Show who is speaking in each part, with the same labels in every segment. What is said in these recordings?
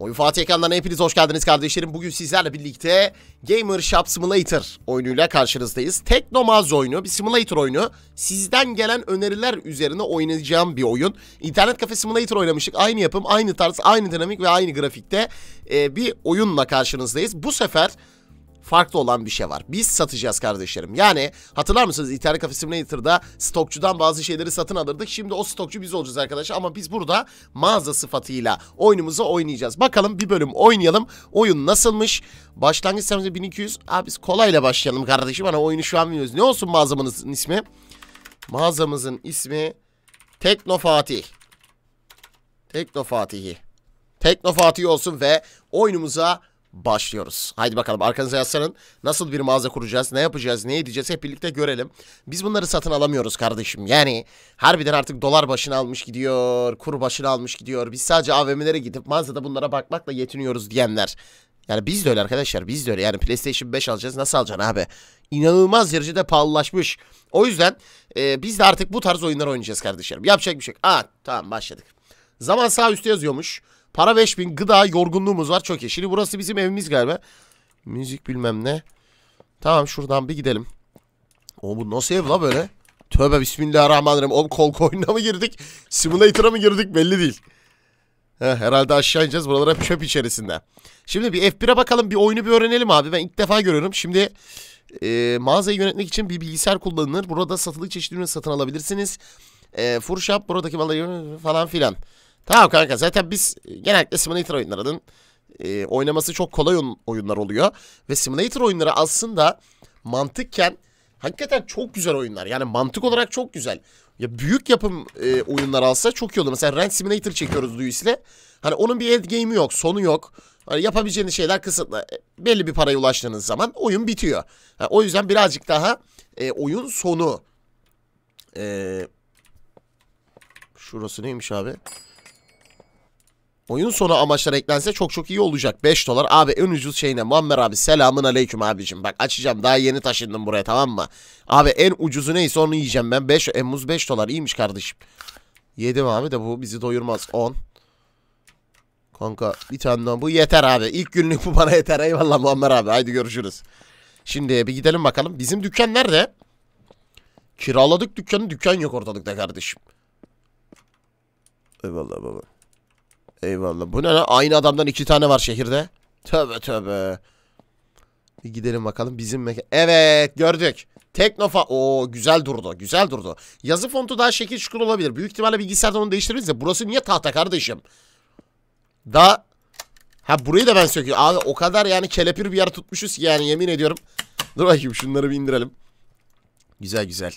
Speaker 1: Oyun Fatih ekranlarına hepiniz hoş geldiniz kardeşlerim. Bugün sizlerle birlikte Gamer Shop Simulator oyunuyla karşınızdayız. Teknomaz oyunu, bir simulator oyunu. Sizden gelen öneriler üzerine oynayacağım bir oyun. İnternet kafe simulator oynamıştık. Aynı yapım, aynı tarz, aynı dinamik ve aynı grafikte e, bir oyunla karşınızdayız. Bu sefer farklı olan bir şey var. Biz satacağız kardeşlerim. Yani hatırlar mısınız İtalya kafe simulator'da stokçudan bazı şeyleri satın alırdık. Şimdi o stokçu biz olacağız arkadaşlar ama biz burada mağaza sıfatıyla oyunumuzu oynayacağız. Bakalım bir bölüm oynayalım. Oyun nasılmış? Başlangıç sistemimiz 1200. Abi biz kolayla başlayalım kardeşim. Bana oyunu şu an bilmiyoruz. Ne olsun mağazamızın ismi? Mağazamızın ismi Tekno Fatih. Tekno Fatih'i. Tekno Fatih olsun ve oyunumuza başlıyoruz. Haydi bakalım arkanıza yaslanın. Nasıl bir mağaza kuracağız, ne yapacağız, ne edeceğiz hep birlikte görelim. Biz bunları satın alamıyoruz kardeşim. Yani harbiden artık dolar başına almış gidiyor, kur başına almış gidiyor. Biz sadece AVM'lere gidip mağazada bunlara bakmakla yetiniyoruz diyenler. Yani biz de öyle arkadaşlar biz de öyle. Yani PlayStation 5 alacağız nasıl alacaksın abi? İnanılmaz derecede pahalılaşmış. O yüzden e, biz de artık bu tarz oyunlar oynayacağız kardeşlerim. Yapacak bir şey yok. Aa tamam başladık. Zaman sağ üstte yazıyormuş. Para 5000. Gıda yorgunluğumuz var. Çok iyi. Şimdi burası bizim evimiz galiba. Müzik bilmem ne. Tamam şuradan bir gidelim. O bu nasıl ev la böyle? Tövbe bismillahirrahmanirrahim. Oğlum kol koyuna mı girdik? Simulator'a mı girdik belli değil. Heh, herhalde aşağı ineceğiz. Buralar hep çöp içerisinde. Şimdi bir F1'e bakalım. Bir oyunu bir öğrenelim abi. Ben ilk defa görüyorum. Şimdi e, mağazayı yönetmek için bir bilgisayar kullanılır. Burada satılık çeşitlerini satın alabilirsiniz. E, Furshop buradaki malları falan filan. Tamam kanka zaten biz e, genellikle simulator oyunlarının e, oynaması çok kolay oyun, oyunlar oluyor. Ve simulator oyunları aslında mantıkken hakikaten çok güzel oyunlar. Yani mantık olarak çok güzel. Ya büyük yapım e, oyunlar alsa çok iyi olur. Mesela Rent Simulator çekiyoruz Luis'le. Hani onun bir endgame'i yok, sonu yok. Hani yapabileceğiniz şeyler kısıtlı. E, belli bir paraya ulaştığınız zaman oyun bitiyor. Yani o yüzden birazcık daha e, oyun sonu. E, şurası neymiş abi? Oyun sonu amaçlara eklense çok çok iyi olacak. 5 dolar. Abi en ucuz şeyine Muammer abi selamın aleyküm abicim. Bak açacağım daha yeni taşındım buraya tamam mı? Abi en ucuzu neyse onu yiyeceğim ben. 5 muz 5 dolar iyiymiş kardeşim. Yedim abi de bu bizi doyurmaz. 10. Kanka bir tane daha bu yeter abi. İlk günlük bu bana yeter. Eyvallah Muammer abi. Haydi görüşürüz. Şimdi bir gidelim bakalım. Bizim dükkan nerede? Kiraladık dükkanı. Dükkan yok ortalıkta kardeşim. Eyvallah baba. Eyvallah. Bu ne lan? Aynı adamdan iki tane var şehirde. Tövbe tövbe. Bir gidelim bakalım bizim mekan. Evet gördük. Teknofa. o güzel durdu. Güzel durdu. Yazı fontu daha şekil şukur olabilir. Büyük ihtimalle bilgisayarda onu değiştirebiliriz de. Burası niye tahta kardeşim? Daha. Ha burayı da ben söküyorum. Abi o kadar yani kelepir bir yer tutmuşuz ki yani yemin ediyorum. Dur bakayım şunları bir indirelim. Güzel güzel.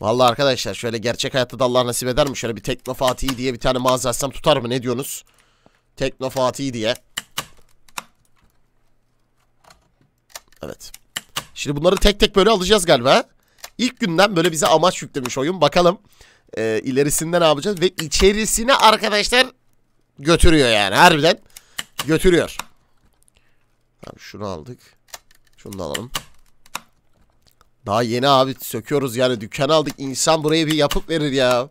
Speaker 1: Vallahi arkadaşlar şöyle gerçek hayatta da Allah nasip eder mi? Şöyle bir Tekno Fatih diye bir tane mağaza açsam tutar mı? Ne diyorsunuz? Tekno Fatih diye. Evet. Şimdi bunları tek tek böyle alacağız galiba. İlk günden böyle bize amaç yüklemiş oyun. Bakalım e, ilerisinde ne yapacağız? Ve içerisine arkadaşlar götürüyor yani. Harbiden götürüyor. Tamam şunu aldık. Şunu da alalım. Daha yeni abi söküyoruz yani dükkan aldık. İnsan burayı bir yapıp verir ya.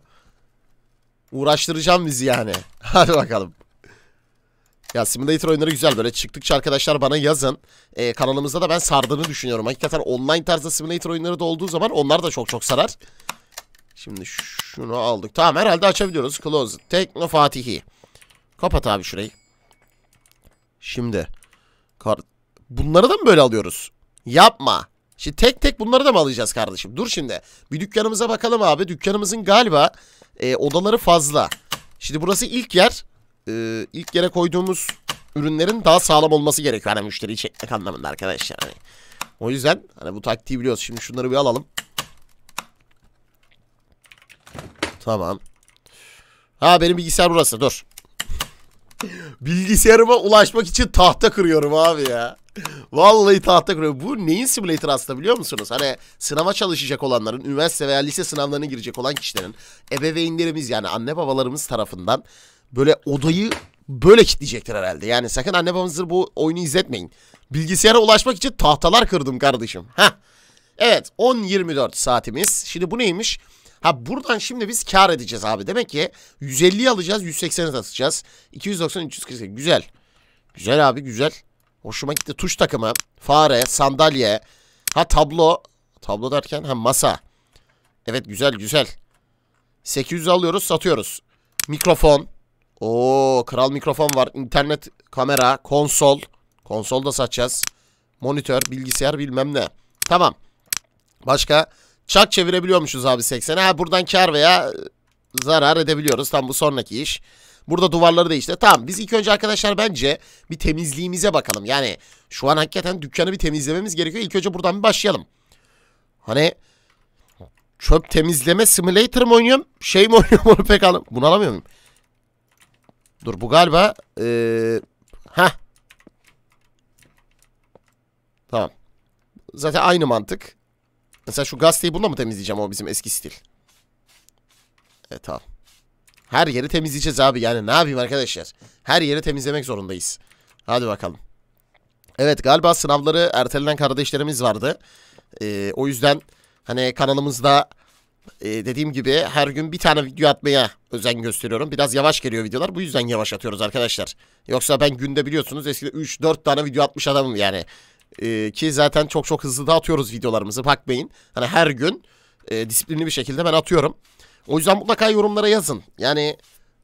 Speaker 1: Uğraştıracağım bizi yani. Hadi bakalım. Ya simulator oyunları güzel böyle çıktıkça arkadaşlar bana yazın. Ee, kanalımızda da ben sardığını düşünüyorum. Hakikaten online tarzda simulator oyunları da olduğu zaman onlar da çok çok sarar. Şimdi şunu aldık. Tamam herhalde açabiliyoruz. Close. Tekno Fatihi. Kapat abi şurayı. Şimdi. Kar Bunları da mı böyle alıyoruz? Yapma. Şimdi tek tek bunları da mı alacağız kardeşim? Dur şimdi. Bir dükkanımıza bakalım abi. Dükkanımızın galiba e, odaları fazla. Şimdi burası ilk yer. E, ilk yere koyduğumuz ürünlerin daha sağlam olması gerekiyor. Hani müşteriyi çekmek anlamında arkadaşlar. Hani. O yüzden hani bu taktiği biliyoruz. Şimdi şunları bir alalım. Tamam. Ha benim bilgisayar burası. Dur. Bilgisayarıma ulaşmak için tahta kırıyorum abi ya. Vallahi tahta kuruyor. Bu neyin simulator aslında biliyor musunuz? Hani sınava çalışacak olanların, üniversite veya lise sınavlarına girecek olan kişilerin ebeveynlerimiz yani anne babalarımız tarafından böyle odayı böyle kitleyecektir herhalde. Yani sakın anne babanızı bu oyunu izletmeyin. Bilgisayara ulaşmak için tahtalar kırdım kardeşim. Heh. Evet 10.24 saatimiz. Şimdi bu neymiş? Ha buradan şimdi biz kar edeceğiz abi. Demek ki 150 alacağız 180'e satacağız. 290 340. güzel. Güzel abi güzel. Hoşuma gitti. Tuş takımı, fare, sandalye. Ha tablo. Tablo derken ha masa. Evet güzel güzel. 800 alıyoruz satıyoruz. Mikrofon. Oo kral mikrofon var. İnternet kamera, konsol. Konsol da satacağız. Monitör, bilgisayar bilmem ne. Tamam. Başka? Çak çevirebiliyormuşuz abi 80'e. Ha buradan kar veya e, zarar edebiliyoruz. Tam bu sonraki iş. Burada duvarları değişti. Tamam biz ilk önce arkadaşlar bence bir temizliğimize bakalım. Yani şu an hakikaten dükkanı bir temizlememiz gerekiyor. İlk önce buradan bir başlayalım. Hani çöp temizleme simulator mı oynuyorum? Şey mi oynuyorum onu pek anlamadım. Bunu alamıyor muyum? Dur bu galiba ee, ha Tamam. Zaten aynı mantık. Mesela şu gazeteyi bununla mı temizleyeceğim o bizim eski stil? Evet tamam. Her yeri temizleyeceğiz abi. Yani ne yapayım arkadaşlar? Her yeri temizlemek zorundayız. Hadi bakalım. Evet galiba sınavları ertelenen kardeşlerimiz vardı. Ee, o yüzden hani kanalımızda e, dediğim gibi her gün bir tane video atmaya özen gösteriyorum. Biraz yavaş geliyor videolar. Bu yüzden yavaş atıyoruz arkadaşlar. Yoksa ben günde biliyorsunuz eskiden 3-4 tane video atmış adamım yani. Ee, ki zaten çok çok hızlı da atıyoruz videolarımızı. Bakmayın. Hani her gün e, disiplinli bir şekilde ben atıyorum. O yüzden mutlaka yorumlara yazın. Yani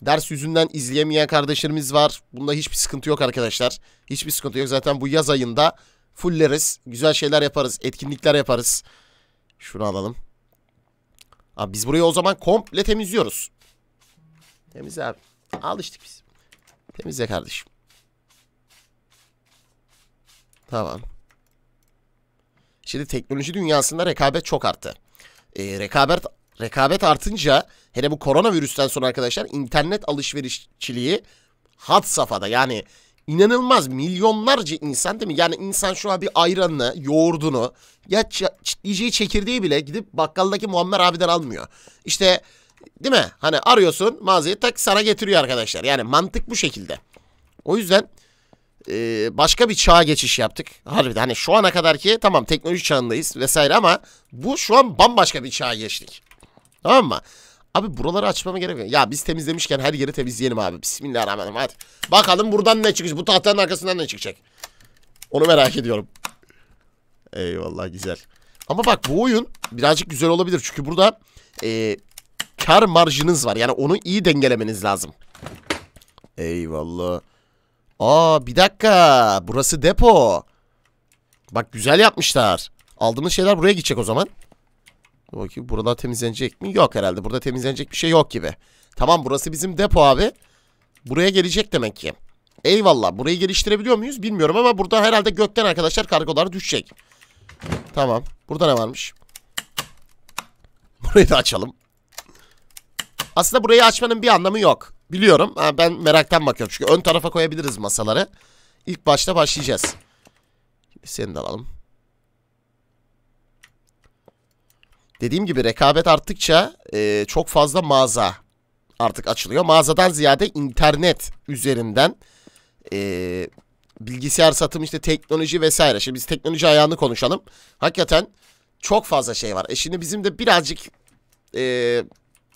Speaker 1: ders yüzünden izleyemeyen kardeşlerimiz var. Bunda hiçbir sıkıntı yok arkadaşlar. Hiçbir sıkıntı yok. Zaten bu yaz ayında fulleriz. Güzel şeyler yaparız. Etkinlikler yaparız. Şunu alalım. Abi biz burayı o zaman komple temizliyoruz. Temiz abi. Alıştık biz. Temizle kardeşim. Tamam. Şimdi teknoloji dünyasında rekabet çok arttı. E, rekabet rekabet artınca hele bu koronavirüsten sonra arkadaşlar internet alışverişçiliği hat safhada yani inanılmaz milyonlarca insan değil mi? Yani insan şu an bir ayranını, yoğurdunu ya yiyeceği çekirdeği bile gidip bakkaldaki Muammer abiden almıyor. İşte değil mi? Hani arıyorsun mağazayı tak sana getiriyor arkadaşlar. Yani mantık bu şekilde. O yüzden e, başka bir çağa geçiş yaptık. Harbiden hani şu ana kadar ki tamam teknoloji çağındayız vesaire ama bu şu an bambaşka bir çağa geçtik. Tamam mı? Abi buraları açmama gerek yok. Ya biz temizlemişken her yeri temizleyelim abi. Bismillahirrahmanirrahim. Hadi. Bakalım buradan ne çıkacak? Bu tahtanın arkasından ne çıkacak? Onu merak ediyorum. Eyvallah güzel. Ama bak bu oyun birazcık güzel olabilir. Çünkü burada e, kar marjınız var. Yani onu iyi dengelemeniz lazım. Eyvallah. Aa bir dakika. Burası depo. Bak güzel yapmışlar. Aldığımız şeyler buraya gidecek o zaman. Bakayım burada temizlenecek mi? Yok herhalde. Burada temizlenecek bir şey yok gibi. Tamam burası bizim depo abi. Buraya gelecek demek ki. Eyvallah. Burayı geliştirebiliyor muyuz bilmiyorum ama burada herhalde gökten arkadaşlar kargolar düşecek. Tamam. Burada ne varmış? Burayı da açalım. Aslında burayı açmanın bir anlamı yok. Biliyorum. Ben meraktan bakıyorum. Çünkü ön tarafa koyabiliriz masaları. İlk başta başlayacağız. Seni de alalım. Dediğim gibi rekabet arttıkça e, çok fazla mağaza artık açılıyor. Mağazadan ziyade internet üzerinden e, bilgisayar satımı işte teknoloji vesaire. Şimdi biz teknoloji ayağını konuşalım. Hakikaten çok fazla şey var. E şimdi bizim de birazcık e,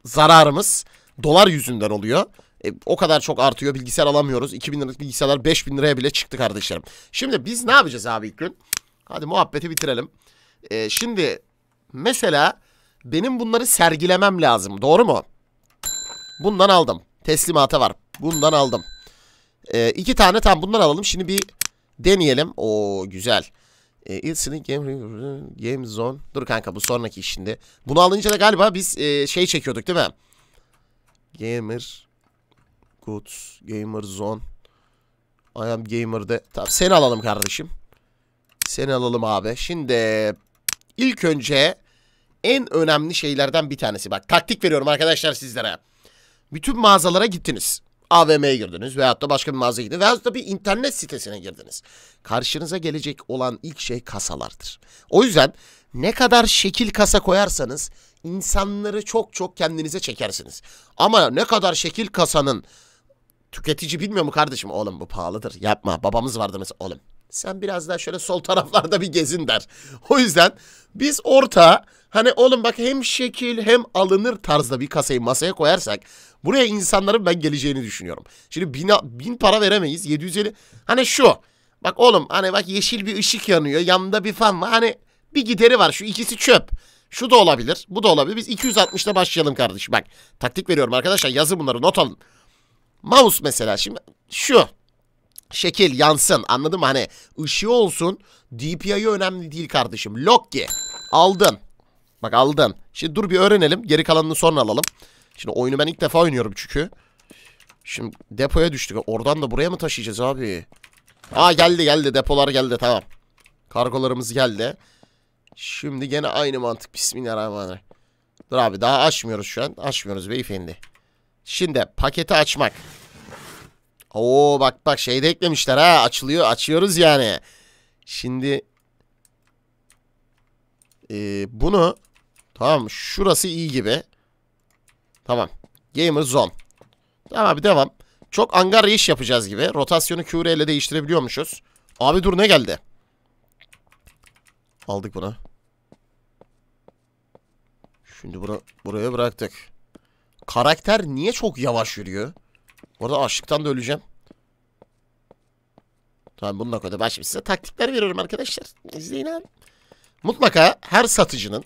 Speaker 1: zararımız dolar yüzünden oluyor. E, o kadar çok artıyor bilgisayar alamıyoruz. 2000 liralık bilgisayarlar 5000 liraya bile çıktı kardeşlerim. Şimdi biz ne yapacağız abi ilk gün? Hadi muhabbeti bitirelim. E, şimdi Mesela benim bunları sergilemem lazım. Doğru mu? Bundan aldım. Teslimata var. Bundan aldım. Ee, iki tane tam bundan alalım. Şimdi bir deneyelim. Oo güzel. Ee, Ilsini game, game Zone. Dur kanka bu sonraki iş şimdi. Bunu alınca da galiba biz e, şey çekiyorduk değil mi? Gamer good, Gamer Zone. I am Gamer'de. Tamam seni alalım kardeşim. Seni alalım abi. Şimdi ilk önce en önemli şeylerden bir tanesi. Bak taktik veriyorum arkadaşlar sizlere. Bütün mağazalara gittiniz. AVM'ye girdiniz veyahut da başka bir mağazaya girdiniz veyahut da bir internet sitesine girdiniz. Karşınıza gelecek olan ilk şey kasalardır. O yüzden ne kadar şekil kasa koyarsanız insanları çok çok kendinize çekersiniz. Ama ne kadar şekil kasanın tüketici bilmiyor mu kardeşim? Oğlum bu pahalıdır yapma babamız vardı mesela oğlum sen biraz daha şöyle sol taraflarda bir gezin der. O yüzden biz orta hani oğlum bak hem şekil hem alınır tarzda bir kasayı masaya koyarsak buraya insanların ben geleceğini düşünüyorum. Şimdi bina, bin para veremeyiz 750 hani şu bak oğlum hani bak yeşil bir ışık yanıyor yanında bir fan var hani bir gideri var şu ikisi çöp. Şu da olabilir bu da olabilir biz 260'da başlayalım kardeşim bak taktik veriyorum arkadaşlar yazın bunları not alın. Mouse mesela şimdi şu şekil yansın anladın mı? Hani ışığı olsun DPI'yi önemli değil kardeşim. Loki aldın. Bak aldın. Şimdi dur bir öğrenelim. Geri kalanını sonra alalım. Şimdi oyunu ben ilk defa oynuyorum çünkü. Şimdi depoya düştük. Oradan da buraya mı taşıyacağız abi? Aa geldi geldi. Depolar geldi tamam. Kargolarımız geldi. Şimdi gene aynı mantık. Bismillahirrahmanirrahim. Dur abi daha açmıyoruz şu an. Açmıyoruz beyefendi. Şimdi paketi açmak. Oo bak bak şey de eklemişler ha. Açılıyor açıyoruz yani. Şimdi e, bunu tamam şurası iyi gibi. Tamam. Gamer zone. Tamam abi devam. Çok angarya iş yapacağız gibi. Rotasyonu QR ile değiştirebiliyormuşuz. Abi dur ne geldi? Aldık bunu. Şimdi bura, buraya bıraktık. Karakter niye çok yavaş yürüyor? Bu arada açlıktan da öleceğim. Tamam bununla koydum. Ben şimdi size taktikler veriyorum arkadaşlar. İzleyin abi. Mutlaka her satıcının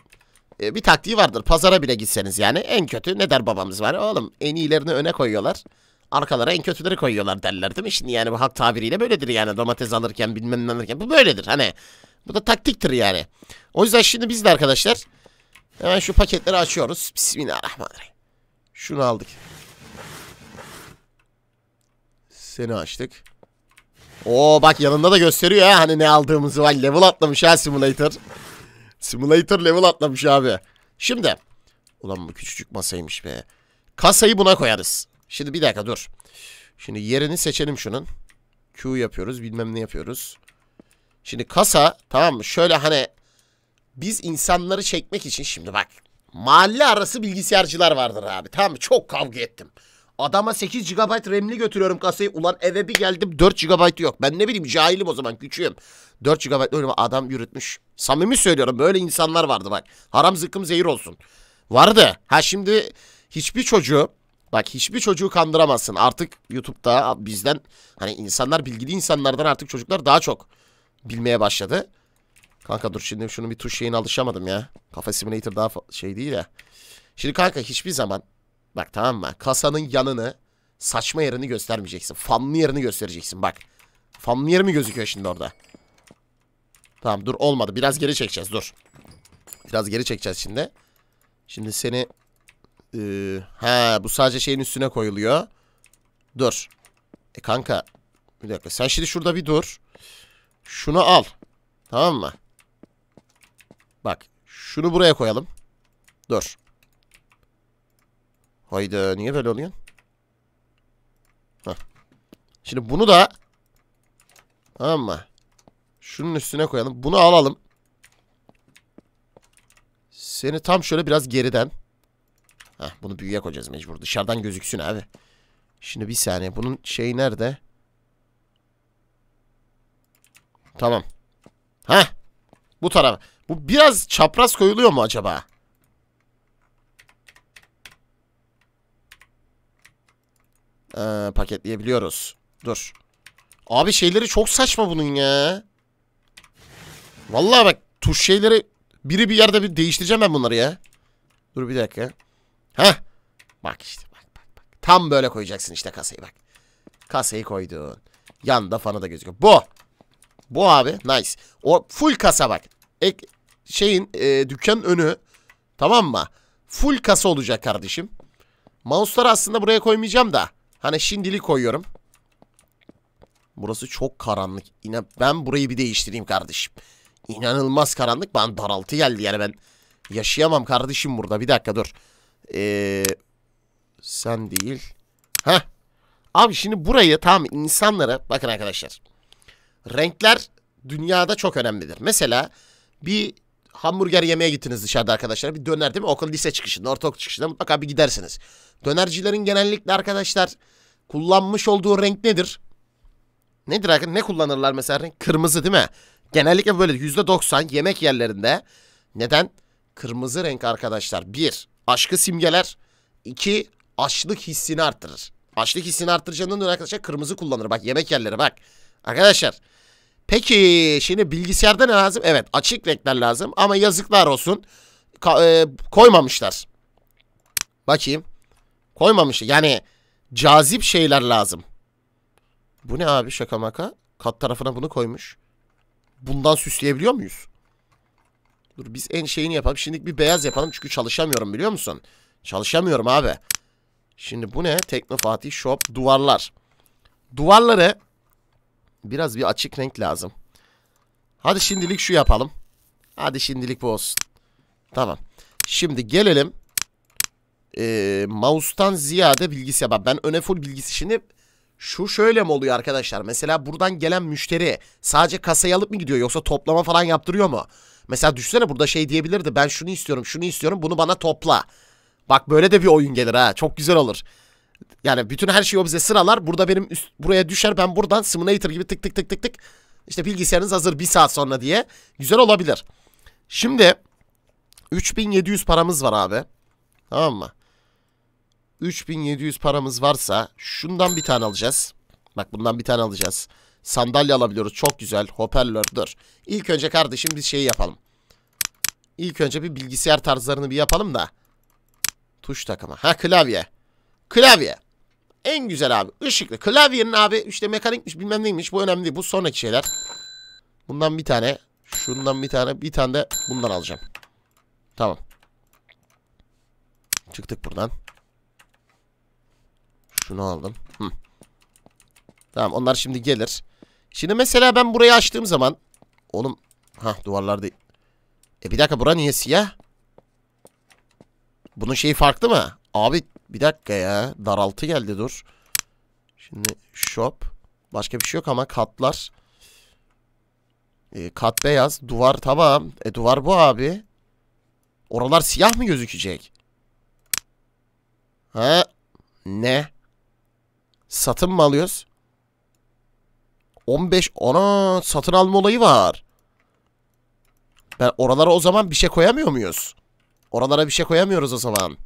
Speaker 1: e, bir taktiği vardır. Pazara bile gitseniz yani. En kötü ne der babamız var? Oğlum en iyilerini öne koyuyorlar. Arkalara en kötüleri koyuyorlar derler değil mi? Şimdi yani bu halk tabiriyle böyledir yani. Domates alırken bilmem ne alırken. Bu böyledir hani. Bu da taktiktir yani. O yüzden şimdi biz de arkadaşlar hemen şu paketleri açıyoruz. Bismillahirrahmanirrahim. Şunu aldık. Seni açtık. Oo bak yanında da gösteriyor ha hani ne aldığımızı var. Level atlamış ha simulator. simulator level atlamış abi. Şimdi. Ulan bu küçücük masaymış be. Kasayı buna koyarız. Şimdi bir dakika dur. Şimdi yerini seçelim şunun. Q yapıyoruz bilmem ne yapıyoruz. Şimdi kasa tamam mı? Şöyle hani biz insanları çekmek için şimdi bak. Mahalle arası bilgisayarcılar vardır abi. Tamam mı? Çok kavga ettim. Adama 8 GB RAM'li götürüyorum kasayı. Ulan eve bir geldim 4 GB yok. Ben ne bileyim cahilim o zaman küçüğüm. 4 GB öyle adam yürütmüş. Samimi söylüyorum böyle insanlar vardı bak. Haram zıkkım zehir olsun. Vardı. Ha şimdi hiçbir çocuğu Bak hiçbir çocuğu kandıramazsın. Artık YouTube'da bizden hani insanlar bilgili insanlardan artık çocuklar daha çok bilmeye başladı. Kanka dur şimdi şunun bir tuş şeyine alışamadım ya. Kafa simulator daha şey değil ya. Şimdi kanka hiçbir zaman Bak tamam mı? Kasanın yanını saçma yerini göstermeyeceksin. Fanlı yerini göstereceksin bak. Fanlı yeri mi gözüküyor şimdi orada? Tamam dur olmadı. Biraz geri çekeceğiz dur. Biraz geri çekeceğiz şimdi. Şimdi seni... Ee, ha bu sadece şeyin üstüne koyuluyor. Dur. E kanka. Bir dakika. Sen şimdi şurada bir dur. Şunu al. Tamam mı? Bak. Şunu buraya koyalım. Dur. Hayda niye böyle oluyor? Heh. Şimdi bunu da tamam mı? Şunun üstüne koyalım. Bunu alalım. Seni tam şöyle biraz geriden. Heh, bunu büyüye koyacağız mecbur. Dışarıdan gözüksün abi. Şimdi bir saniye. Bunun şeyi nerede? Tamam. Ha, Bu tarafa. Bu biraz çapraz koyuluyor mu acaba? Ee, paketleyebiliyoruz. Dur. Abi şeyleri çok saçma bunun ya. Vallahi bak tuş şeyleri biri bir yerde bir değiştireceğim ben bunları ya. Dur bir dakika. Heh. Bak işte bak bak bak. Tam böyle koyacaksın işte kasayı bak. Kasayı koydun. Yanda fanı da gözüküyor. Bu. Bu abi nice. O full kasa bak. Ek, şeyin e, dükkanın önü tamam mı? Full kasa olacak kardeşim. Mouse'ları aslında buraya koymayacağım da. Hani şimdilik koyuyorum. Burası çok karanlık. İnan ben burayı bir değiştireyim kardeşim. İnanılmaz karanlık. Ben daraltı geldi yani ben yaşayamam kardeşim burada. Bir dakika dur. Ee, sen değil. Heh. Abi şimdi burayı tam insanlara bakın arkadaşlar. Renkler dünyada çok önemlidir. Mesela bir hamburger yemeye gittiniz dışarıda arkadaşlar. Bir döner değil mi? Okul lise çıkışında, ortaokul çıkışında mutlaka bir gidersiniz. Dönercilerin genellikle arkadaşlar kullanmış olduğu renk nedir? Nedir arkadaşlar? Ne kullanırlar mesela renk? Kırmızı değil mi? Genellikle böyle %90 yemek yerlerinde neden? Kırmızı renk arkadaşlar. Bir, aşkı simgeler. iki açlık hissini arttırır. Açlık hissini arttıracağından dolayı arkadaşlar kırmızı kullanır. Bak yemek yerleri bak. Arkadaşlar Peki şimdi bilgisayarda ne lazım? Evet açık renkler lazım ama yazıklar olsun. Ka e, koymamışlar. Bakayım. Koymamış. Yani cazip şeyler lazım. Bu ne abi şaka maka? Kat tarafına bunu koymuş. Bundan süsleyebiliyor muyuz? Dur biz en şeyini yapalım. Şimdi bir beyaz yapalım çünkü çalışamıyorum biliyor musun? Çalışamıyorum abi. Şimdi bu ne? Tekno Fatih Shop duvarlar. Duvarları Biraz bir açık renk lazım. Hadi şimdilik şu yapalım. Hadi şimdilik bu olsun. Tamam. Şimdi gelelim. Ee, mouse'tan ziyade bilgisayar. Bak ben öne full bilgisi. Şimdi şu şöyle mi oluyor arkadaşlar? Mesela buradan gelen müşteri sadece kasayı alıp mı gidiyor yoksa toplama falan yaptırıyor mu? Mesela düşünsene burada şey diyebilirdi. Ben şunu istiyorum, şunu istiyorum. Bunu bana topla. Bak böyle de bir oyun gelir ha. Çok güzel olur. Yani bütün her şeyi o bize sıralar. Burada benim üst, buraya düşer. Ben buradan simulator gibi tık tık tık tık tık. İşte bilgisayarınız hazır bir saat sonra diye. Güzel olabilir. Şimdi 3700 paramız var abi. Tamam mı? 3700 paramız varsa şundan bir tane alacağız. Bak bundan bir tane alacağız. Sandalye alabiliyoruz. Çok güzel. Hoparlör dur. İlk önce kardeşim bir şey yapalım. İlk önce bir bilgisayar tarzlarını bir yapalım da. Tuş takımı. Ha klavye. Klavye. En güzel abi. Işıklı. Klavyenin abi işte mekanikmiş bilmem neymiş. Bu önemli değil. Bu sonraki şeyler. Bundan bir tane. Şundan bir tane. Bir tane de bundan alacağım. Tamam. Çıktık buradan. Şunu aldım. Hı. Tamam onlar şimdi gelir. Şimdi mesela ben burayı açtığım zaman. Oğlum. Hah duvarlar değil. E bir dakika bura niye siyah? Bunun şeyi farklı mı? Abi bir dakika ya. Daraltı geldi dur. Şimdi shop. Başka bir şey yok ama katlar. E, kat beyaz. Duvar tamam. E duvar bu abi. Oralar siyah mı gözükecek? Ha? Ne? Satın mı alıyoruz? 15 ona satın alma olayı var. Ben oralara o zaman bir şey koyamıyor muyuz? Oralara bir şey koyamıyoruz o zaman.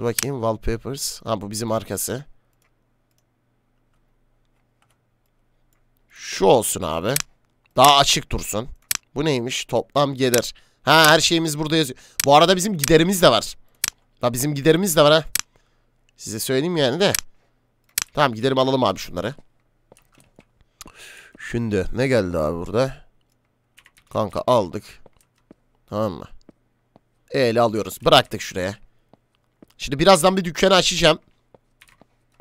Speaker 1: Dur bakayım. Wallpapers. Ha bu bizim arkası. Şu olsun abi. Daha açık dursun. Bu neymiş? Toplam gelir. Ha her şeyimiz burada yazıyor. Bu arada bizim giderimiz de var. Da bizim giderimiz de var ha. Size söyleyeyim yani de. Tamam giderim alalım abi şunları. Şimdi ne geldi abi burada? Kanka aldık. Tamam mı? Eyle alıyoruz. Bıraktık şuraya. Şimdi birazdan bir dükkanı açacağım.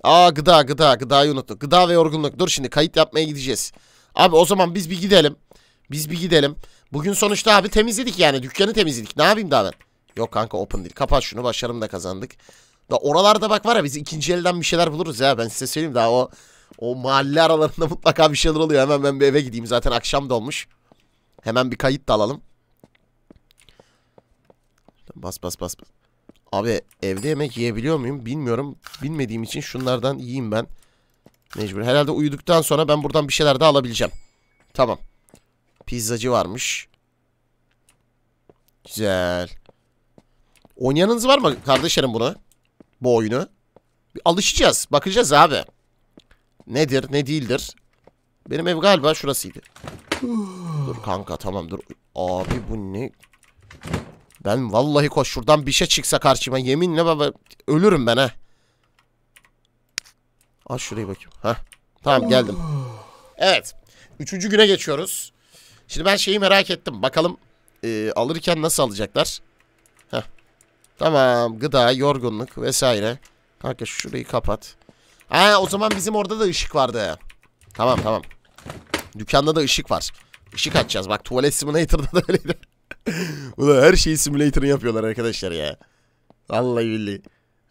Speaker 1: Aa gıda gıda gıdayı unuttuk. Gıda ve yorgunluk. Dur şimdi kayıt yapmaya gideceğiz. Abi o zaman biz bir gidelim. Biz bir gidelim. Bugün sonuçta abi temizledik yani. Dükkanı temizledik. Ne yapayım daha ben? Yok kanka open değil. Kapat şunu. Başarım da kazandık. Da oralarda bak var ya biz ikinci elden bir şeyler buluruz ya. Ben size söyleyeyim daha o o mahalle aralarında mutlaka bir şeyler oluyor. Hemen ben bir eve gideyim. Zaten akşam da olmuş. Hemen bir kayıt da alalım. Bas bas bas. bas. Abi evde yemek yiyebiliyor muyum bilmiyorum. Bilmediğim için şunlardan yiyeyim ben. Mecbur. Herhalde uyuduktan sonra ben buradan bir şeyler de alabileceğim. Tamam. Pizzacı varmış. Güzel. Oynayanınız var mı kardeşlerim bunu? Bu oyunu. Bir alışacağız. Bakacağız abi. Nedir ne değildir. Benim ev galiba şurasıydı. dur kanka tamam dur. Abi bu ne? Ben vallahi koş şuradan bir şey çıksa karşıma yeminle baba ölürüm ben ha. Aç şurayı bakayım. Ha. Tamam geldim. Evet. Üçüncü güne geçiyoruz. Şimdi ben şeyi merak ettim. Bakalım e, alırken nasıl alacaklar. Heh. Tamam. Gıda, yorgunluk vesaire. Kanka şurayı kapat. Ha o zaman bizim orada da ışık vardı. Tamam tamam. Dükkanda da ışık var. Işık açacağız. Bak tuvalet simulator'da da öyleydi. Ulan her şeyi simülatörü yapıyorlar arkadaşlar ya. Vallahi billahi.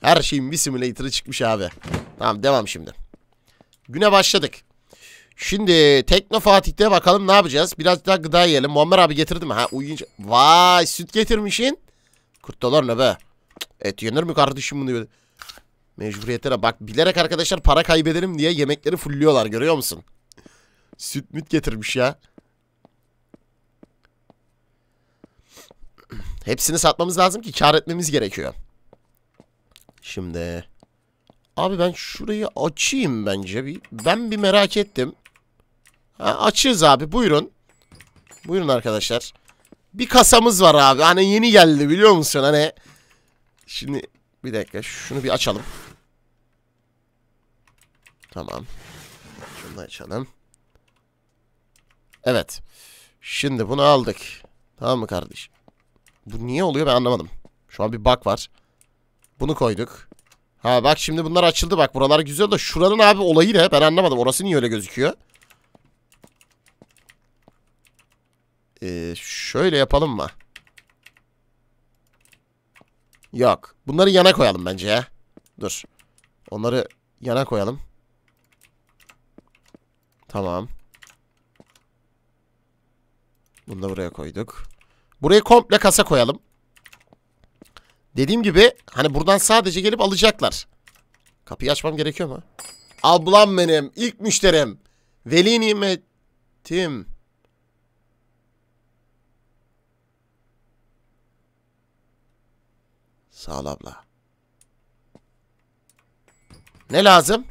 Speaker 1: Her şeyin bir simülatörü çıkmış abi. Tamam devam şimdi. Güne başladık. Şimdi Tekno Fatih'te bakalım ne yapacağız? Biraz daha gıda yiyelim. Muammer abi getirdi mi? Ha uyuyunca. Vay süt getirmişin. Kurtlar ne be? Et yenir mi kardeşim bunu böyle? Mecburiyetlere bak bilerek arkadaşlar para kaybedelim diye yemekleri fulluyorlar görüyor musun? Süt müt getirmiş ya. Hepsini satmamız lazım ki kar etmemiz gerekiyor. Şimdi. Abi ben şurayı açayım bence. Bir, ben bir merak ettim. Ha, açığız abi buyurun. Buyurun arkadaşlar. Bir kasamız var abi. Hani yeni geldi biliyor musun? Hani. Şimdi bir dakika şunu bir açalım. Tamam. Şunu da açalım. Evet. Şimdi bunu aldık. Tamam mı kardeşim? Bu niye oluyor ben anlamadım. Şu an bir bak var. Bunu koyduk. Ha bak şimdi bunlar açıldı bak. Buralar güzel de şuranın abi olayı ne? Ben anlamadım. Orası niye öyle gözüküyor? Ee, şöyle yapalım mı? Yok. Bunları yana koyalım bence ya. Dur. Onları yana koyalım. Tamam. Bunu da buraya koyduk. Burayı komple kasa koyalım. Dediğim gibi hani buradan sadece gelip alacaklar. Kapıyı açmam gerekiyor mu? Ablam benim. ilk müşterim. Veli nimetim. Sağ ol abla. Ne lazım?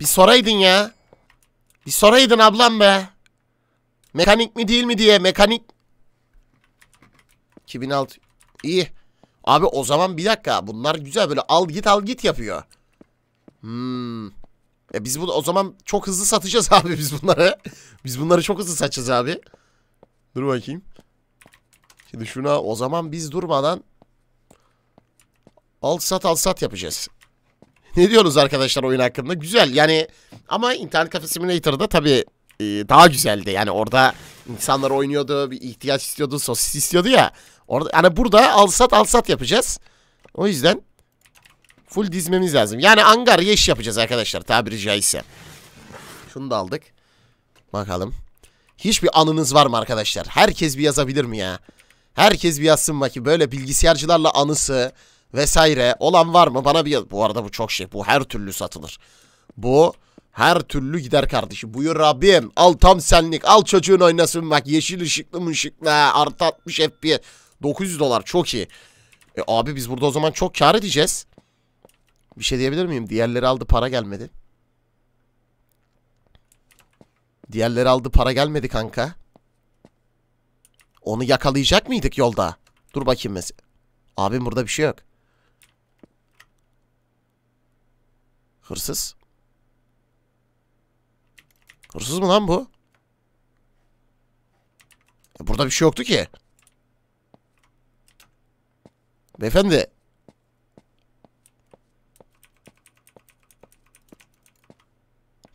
Speaker 1: Bir soraydın ya. Bir soraydın ablam be. Mekanik mi değil mi diye. Mekanik 2006. iyi Abi o zaman bir dakika. Bunlar güzel böyle al git al git yapıyor. Hmm. E biz bu o zaman çok hızlı satacağız abi biz bunları. biz bunları çok hızlı satacağız abi. Dur bakayım. Şimdi şuna o zaman biz durmadan al sat al sat yapacağız. Ne diyorsunuz arkadaşlar oyun hakkında? Güzel yani ama internet kafe simülatörü de tabii e, daha güzeldi. Yani orada insanlar oynuyordu, bir ihtiyaç istiyordu, sosis istiyordu ya. Orada yani burada alsat alsat yapacağız. O yüzden full dizmemiz lazım. Yani angar yeş yapacağız arkadaşlar tabiri caizse. Şunu da aldık. Bakalım. Hiçbir anınız var mı arkadaşlar? Herkes bir yazabilir mi ya? Herkes bir yazsın bakayım. Böyle bilgisayarcılarla anısı vesaire olan var mı? Bana bir yaz. Bu arada bu çok şey. Bu her türlü satılır. Bu her türlü gider kardeşim. Buyur Rabbim. Al tam senlik. Al çocuğun oynasın bak. Yeşil ışıklı mışıklı. Artı 60 FPS. 900 dolar çok iyi. E abi biz burada o zaman çok kar edeceğiz. Bir şey diyebilir miyim? Diğerleri aldı para gelmedi. Diğerleri aldı para gelmedi kanka. Onu yakalayacak mıydık yolda? Dur bakayım mesela. Abim burada bir şey yok. Hırsız. Hırsız mı lan bu? E, burada bir şey yoktu ki. Beyefendi.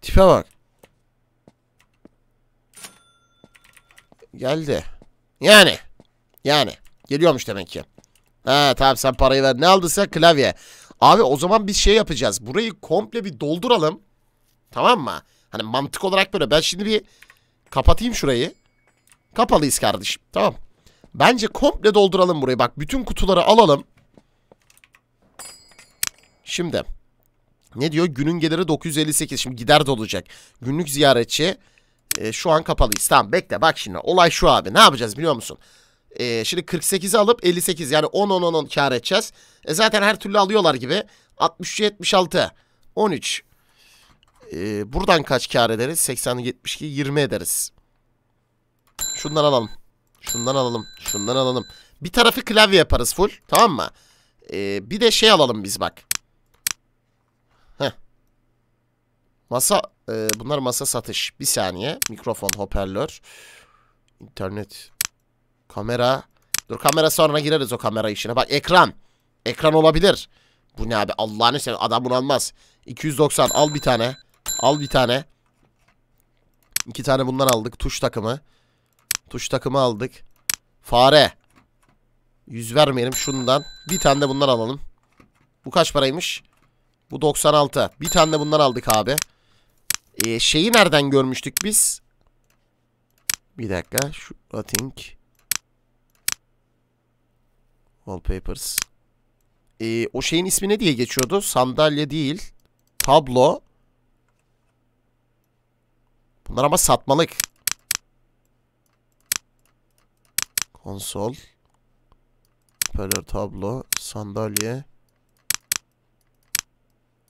Speaker 1: Tipe bak. Geldi. Yani. Yani. Geliyormuş demek ki. Ha tamam sen parayı ver. Ne aldıysa klavye. Abi o zaman biz şey yapacağız. Burayı komple bir dolduralım. Tamam mı? Hani mantık olarak böyle. Ben şimdi bir kapatayım şurayı. Kapalıyız kardeşim. Tamam. Bence komple dolduralım burayı. Bak bütün kutuları alalım. Şimdi ne diyor? Günün geliri 958. Şimdi gider de olacak. Günlük ziyaretçi e, şu an kapalıyız. Tamam bekle bak şimdi. Olay şu abi. Ne yapacağız biliyor musun? E, şimdi 48'i alıp 58 yani 10 10 10, 10 kar edeceğiz. E, zaten her türlü alıyorlar gibi. 63 76 13 e, buradan kaç kar ederiz? 80 72 20 ederiz. Şunları alalım. Şundan alalım. Şundan alalım. Bir tarafı klavye yaparız full. Tamam mı? Ee, bir de şey alalım biz bak. Heh. Masa. E, bunlar masa satış. Bir saniye. Mikrofon, hoparlör. İnternet. Kamera. Dur kamera sonra gireriz o kamera işine. Bak ekran. Ekran olabilir. Bu ne abi? Allah'ını seversen adam bunu almaz. 290 al bir tane. Al bir tane. İki tane bundan aldık. Tuş takımı. Tuş takımı aldık. Fare. Yüz vermeyelim şundan. Bir tane de bundan alalım. Bu kaç paraymış? Bu 96. Bir tane de bundan aldık abi. Ee, şeyi nereden görmüştük biz? Bir dakika. Şu atink. Wallpapers. Ee, o şeyin ismi ne diye geçiyordu? Sandalye değil. Tablo. Bunlar ama satmalık. Konsol. Hoparlör tablo. Sandalye.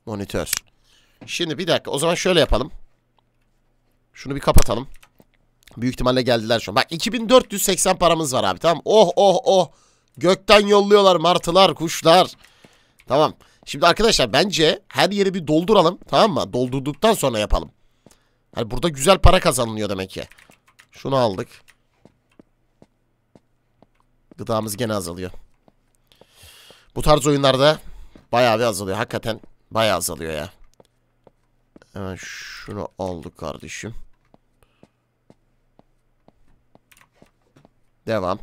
Speaker 1: Monitör. Şimdi bir dakika. O zaman şöyle yapalım. Şunu bir kapatalım. Büyük ihtimalle geldiler şu an. Bak 2480 paramız var abi tamam. Oh oh oh. Gökten yolluyorlar martılar, kuşlar. Tamam. Şimdi arkadaşlar bence her yeri bir dolduralım. Tamam mı? Doldurduktan sonra yapalım. Yani burada güzel para kazanılıyor demek ki. Şunu aldık. Gıdamız gene azalıyor. Bu tarz oyunlarda bayağı bir azalıyor. Hakikaten bayağı azalıyor ya. Hemen şunu aldı kardeşim. Devam.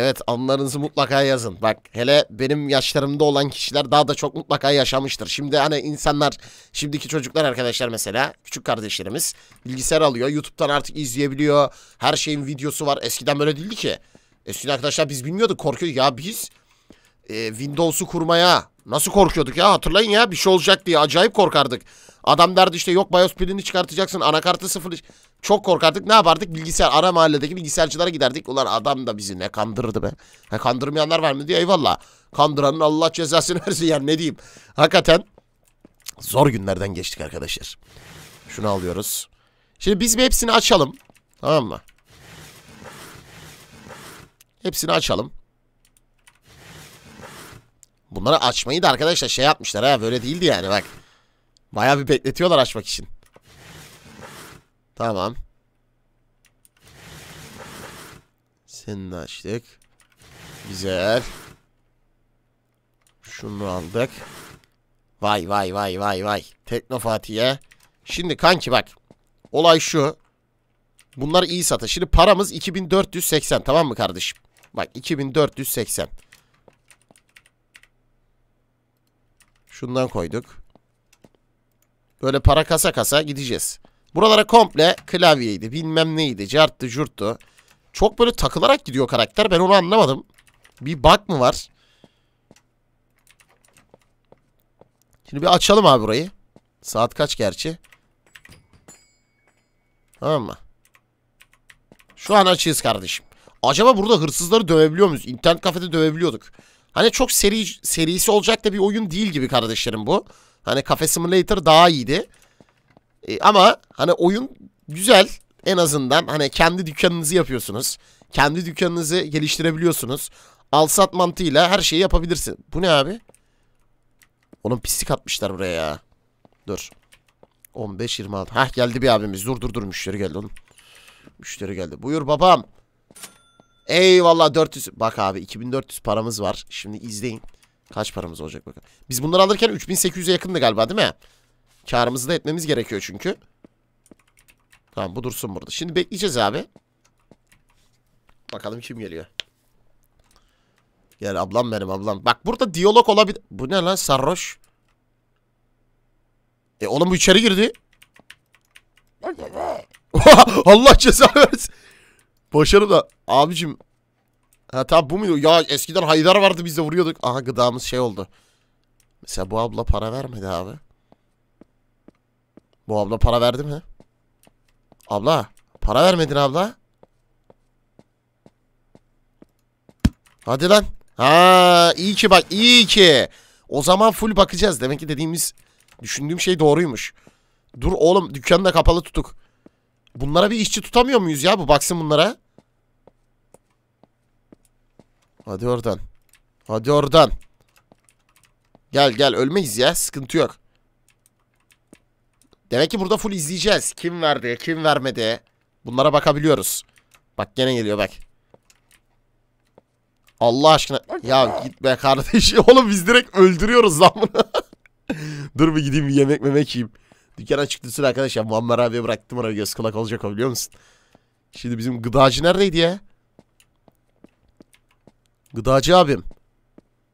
Speaker 1: Evet anlarınızı mutlaka yazın. Bak hele benim yaşlarımda olan kişiler daha da çok mutlaka yaşamıştır. Şimdi hani insanlar şimdiki çocuklar arkadaşlar mesela küçük kardeşlerimiz bilgisayar alıyor. Youtube'dan artık izleyebiliyor. Her şeyin videosu var. Eskiden böyle değildi ki. Eskiden arkadaşlar biz bilmiyorduk korkuyor. Ya biz e, Windows'u kurmaya Nasıl korkuyorduk ya hatırlayın ya bir şey olacak diye acayip korkardık. Adam derdi işte yok BIOS pilini çıkartacaksın anakartı sıfır. Çok korkardık ne yapardık bilgisayar ara mahalledeki bilgisayarcılara giderdik. Ulan adam da bizi ne kandırdı be. Ha, kandırmayanlar var mı diye eyvallah. Kandıranın Allah cezasını versin yani ne diyeyim. Hakikaten zor günlerden geçtik arkadaşlar. Şunu alıyoruz. Şimdi biz bir hepsini açalım. Tamam mı? Hepsini açalım. Bunları açmayı da arkadaşlar şey yapmışlar ha böyle değildi yani bak. Baya bir bekletiyorlar açmak için. Tamam. Seni açtık. Güzel. Şunu aldık. Vay vay vay vay vay. Tekno Fatih'e. Şimdi kanki bak. Olay şu. Bunlar iyi satış. Şimdi paramız 2480 tamam mı kardeşim? Bak 2480. Şundan koyduk. Böyle para kasa kasa gideceğiz. Buralara komple klavyeydi. Bilmem neydi. Carttı curttu. Çok böyle takılarak gidiyor karakter. Ben onu anlamadım. Bir bug mı var? Şimdi bir açalım abi burayı. Saat kaç gerçi? Tamam mı? Şu an açıyız kardeşim. Acaba burada hırsızları dövebiliyor muyuz? İnternet kafede dövebiliyorduk. Hani çok seri serisi olacak da bir oyun değil gibi kardeşlerim bu. Hani Cafe Simulator daha iyiydi. E, ama hani oyun güzel en azından. Hani kendi dükkanınızı yapıyorsunuz. Kendi dükkanınızı geliştirebiliyorsunuz. Al sat mantığıyla her şeyi yapabilirsin. Bu ne abi? Onun pislik atmışlar buraya ya. Dur. 15-26. Hah geldi bir abimiz. Dur dur dur müşteri geldi oğlum. Müşteri geldi. Buyur babam. Eyvallah 400. Bak abi 2400 paramız var. Şimdi izleyin. Kaç paramız olacak bakın. Biz bunları alırken 3800'e yakındı galiba değil mi? Karımızı da etmemiz gerekiyor çünkü. Tamam bu dursun burada. Şimdi bekleyeceğiz abi. Bakalım kim geliyor. Gel ablam benim ablam. Bak burada diyalog olabilir. Bu ne lan sarhoş? E oğlum bu içeri girdi. Allah ceza versin. Başarı da abicim. Ha tamam bu muydu? Ya eskiden Haydar vardı biz de vuruyorduk. Aha gıdamız şey oldu. Mesela bu abla para vermedi abi. Bu abla para verdi mi? Abla para vermedin abla. Hadi lan. Ha iyi ki bak iyi ki. O zaman full bakacağız. Demek ki dediğimiz düşündüğüm şey doğruymuş. Dur oğlum dükkanı da kapalı tutuk. Bunlara bir işçi tutamıyor muyuz ya? Bu baksın bunlara. Hadi oradan. Hadi oradan. Gel gel ölmeyiz ya. Sıkıntı yok. Demek ki burada full izleyeceğiz. Kim verdi, kim vermedi. Bunlara bakabiliyoruz. Bak gene geliyor bak. Allah aşkına. Ya git be kardeşim. Oğlum biz direkt öldürüyoruz lan bunu. Dur bir gideyim bir yemek memek yiyeyim. Dükkan açıklısı arkadaşlar. Muammer abiye bıraktım ona göz kulak olacak o biliyor musun? Şimdi bizim gıdacı neredeydi ya? Gıdacı abim.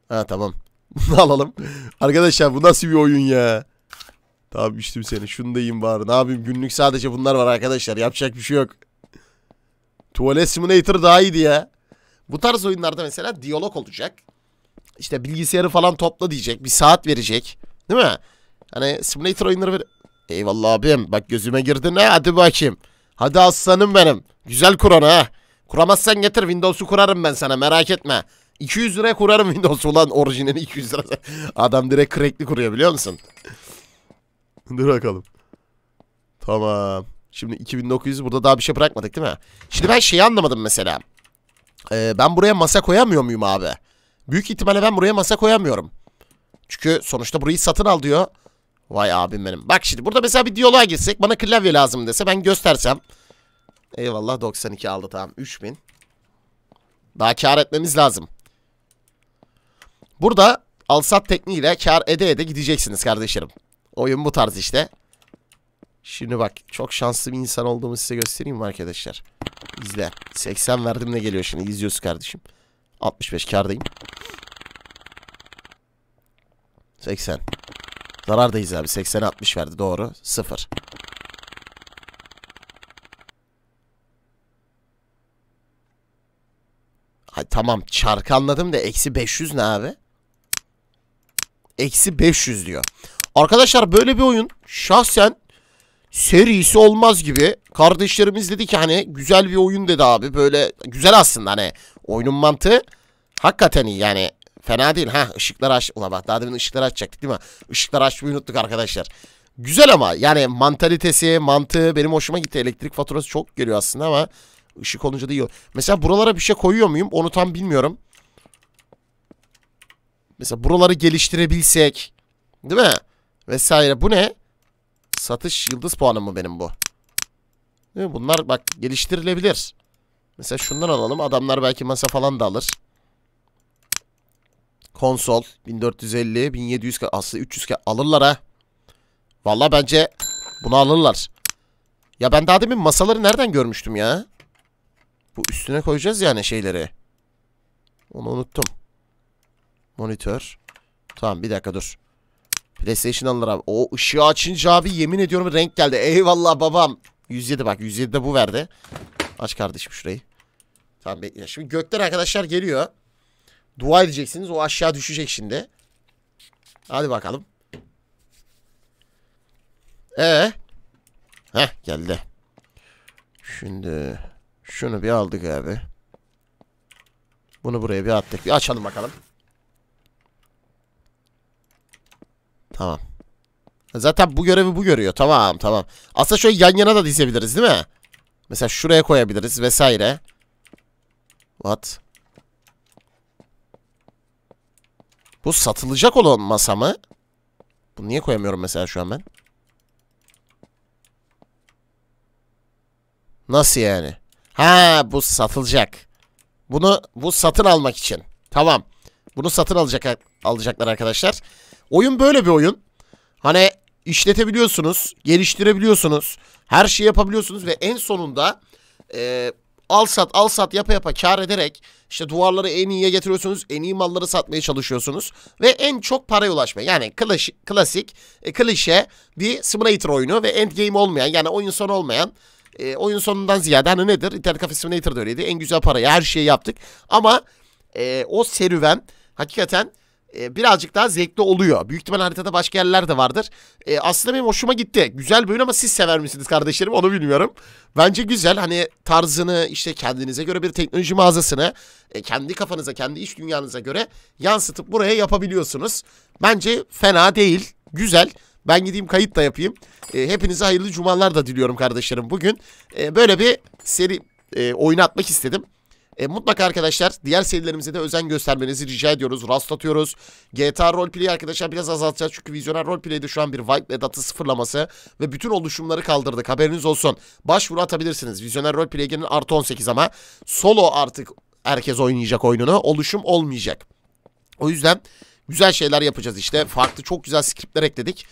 Speaker 1: Ha tamam. Bunu alalım. arkadaşlar bu nasıl bir oyun ya? Tamam içtim seni. Şunu da yiyeyim bari. Ne yapayım? Günlük sadece bunlar var arkadaşlar. Yapacak bir şey yok. Tuvalet Simulator daha iyiydi ya. Bu tarz oyunlarda mesela diyalog olacak. İşte bilgisayarı falan topla diyecek. Bir saat verecek. Değil mi? Hani simulator oyunları böyle. Eyvallah abim. Bak gözüme girdin ha. Hadi bakayım. Hadi aslanım benim. Güzel kuran ha. Kuramazsan getir Windows'u kurarım ben sana merak etme. 200 liraya kurarım Windows'u ulan orijinali 200 lira. Adam direkt crackli kuruyor biliyor musun? Dur bakalım. Tamam. Şimdi 2900 burada daha bir şey bırakmadık değil mi? Şimdi ben şeyi anlamadım mesela. Ee, ben buraya masa koyamıyor muyum abi? Büyük ihtimalle ben buraya masa koyamıyorum. Çünkü sonuçta burayı satın al diyor. Vay abim benim. Bak şimdi burada mesela bir diyaloğa girsek bana klavye lazım dese ben göstersem. Eyvallah 92 aldı tamam 3000. Daha kar etmemiz lazım. Burada alsat tekniğiyle kar ede ede gideceksiniz kardeşlerim. Oyun bu tarz işte. Şimdi bak çok şanslı bir insan olduğumu size göstereyim mi arkadaşlar? İzle. 80 verdim ne geliyor şimdi izliyorsun kardeşim. 65 kardayım. 80. Zarardayız abi. 80'e 60 verdi. Doğru. 0. Hay tamam. Çarkı anladım da eksi 500 ne abi? Eksi 500 diyor. Arkadaşlar böyle bir oyun şahsen serisi olmaz gibi. Kardeşlerimiz dedi ki hani güzel bir oyun dedi abi. Böyle güzel aslında hani oyunun mantığı hakikaten iyi yani Fena değil. Ha ışıkları aç. Ulan bak daha demin ışıkları açacaktık değil mi? Işıkları açmayı unuttuk arkadaşlar. Güzel ama yani mantalitesi, mantığı benim hoşuma gitti. Elektrik faturası çok geliyor aslında ama ışık olunca da iyi. Mesela buralara bir şey koyuyor muyum? Onu tam bilmiyorum. Mesela buraları geliştirebilsek. Değil mi? Vesaire. Bu ne? Satış yıldız puanı mı benim bu? Değil mi? Bunlar bak geliştirilebilir. Mesela şundan alalım. Adamlar belki masa falan da alır. Konsol 1450, 1700 aslında 300 alırlar ha. Valla bence bunu alırlar. Ya ben daha demin masaları nereden görmüştüm ya? Bu üstüne koyacağız yani şeyleri. Onu unuttum. Monitör. Tamam bir dakika dur. PlayStation alır abi. O ışığı açınca abi yemin ediyorum renk geldi. Eyvallah babam. 107 bak 107'de bu verdi. Aç kardeşim şurayı. Tamam bekle. Şimdi gökler arkadaşlar geliyor. Dua edeceksiniz. O aşağı düşecek şimdi. Hadi bakalım. Ee. Heh geldi. Şimdi şunu bir aldık abi. Bunu buraya bir attık. Bir açalım bakalım. Tamam. Zaten bu görevi bu görüyor. Tamam tamam. Aslında şöyle yan yana da dizebiliriz değil mi? Mesela şuraya koyabiliriz vesaire. What? Bu satılacak olan masa mı? Bunu niye koyamıyorum mesela şu an ben? Nasıl yani? Ha bu satılacak. Bunu bu satın almak için. Tamam. Bunu satın alacak alacaklar arkadaşlar. Oyun böyle bir oyun. Hani işletebiliyorsunuz, geliştirebiliyorsunuz, her şeyi yapabiliyorsunuz ve en sonunda e, al sat al sat yapa yapa kar ederek işte duvarları en iyiye getiriyorsunuz. En iyi malları satmaya çalışıyorsunuz. Ve en çok paraya ulaşma. Yani klasik klasik, e, klişe bir simulator oyunu ve endgame olmayan yani oyun sonu olmayan e, oyun sonundan ziyade hani nedir? Internet Cafe Simulator da öyleydi. En güzel parayı her şeyi yaptık. Ama e, o serüven hakikaten e, birazcık daha zevkli oluyor. Büyük ihtimal haritada başka yerler de vardır. E, aslında benim hoşuma gitti. Güzel bir oyun ama siz sever misiniz kardeşlerim onu bilmiyorum. Bence güzel hani tarzını işte kendinize göre bir teknoloji mağazasını e, kendi kafanıza kendi iş dünyanıza göre yansıtıp buraya yapabiliyorsunuz. Bence fena değil güzel. Ben gideyim kayıt da yapayım. hepinize hayırlı cumalar da diliyorum kardeşlerim bugün. böyle bir seri e, oynatmak istedim. E, mutlaka arkadaşlar diğer serilerimize de özen göstermenizi rica ediyoruz. Rastlatıyoruz. GTA Roleplay arkadaşlar biraz azaltacağız. Çünkü Vizyoner Roleplay'de şu an bir vibe ve data sıfırlaması ve bütün oluşumları kaldırdık. Haberiniz olsun. Başvuru atabilirsiniz. Vizyoner Roleplay'e gelin artı 18 ama solo artık herkes oynayacak oyununu. Oluşum olmayacak. O yüzden güzel şeyler yapacağız işte. Farklı çok güzel skriptler ekledik.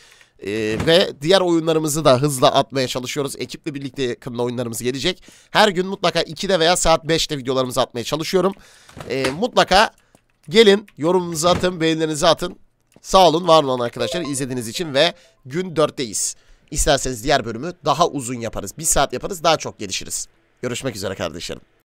Speaker 1: E, ve diğer oyunlarımızı da hızla atmaya çalışıyoruz. Ekiple birlikte yakında oyunlarımız gelecek. Her gün mutlaka 2'de veya saat 5'te videolarımızı atmaya çalışıyorum. E, mutlaka gelin yorumunuzu atın, beğenilerinizi atın. Sağ olun, var olun arkadaşlar izlediğiniz için ve gün 4'teyiz. İsterseniz diğer bölümü daha uzun yaparız. Bir saat yaparız daha çok gelişiriz. Görüşmek üzere kardeşlerim.